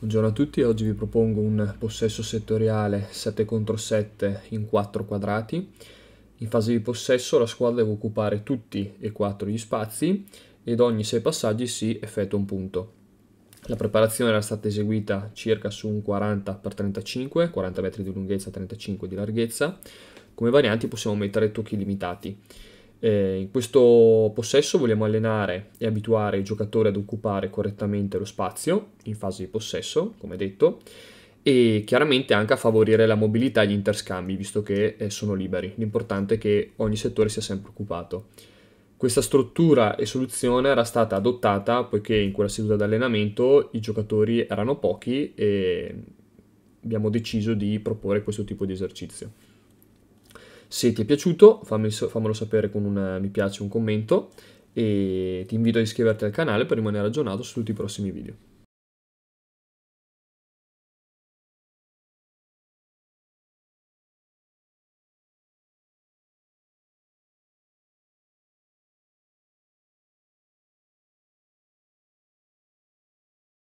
Buongiorno a tutti, oggi vi propongo un possesso settoriale 7 contro 7 in 4 quadrati. In fase di possesso la squadra deve occupare tutti e quattro gli spazi ed ogni 6 passaggi si effettua un punto. La preparazione era stata eseguita circa su un 40x35, 40 metri di lunghezza, 35 di larghezza. Come varianti possiamo mettere tocchi limitati. Eh, in questo possesso vogliamo allenare e abituare i giocatori ad occupare correttamente lo spazio in fase di possesso, come detto, e chiaramente anche a favorire la mobilità e gli interscambi, visto che eh, sono liberi. L'importante è che ogni settore sia sempre occupato. Questa struttura e soluzione era stata adottata poiché in quella seduta d'allenamento i giocatori erano pochi e abbiamo deciso di proporre questo tipo di esercizio. Se ti è piaciuto fammi, fammelo sapere con un eh, mi piace, un commento e ti invito a iscriverti al canale per rimanere aggiornato su tutti i prossimi video.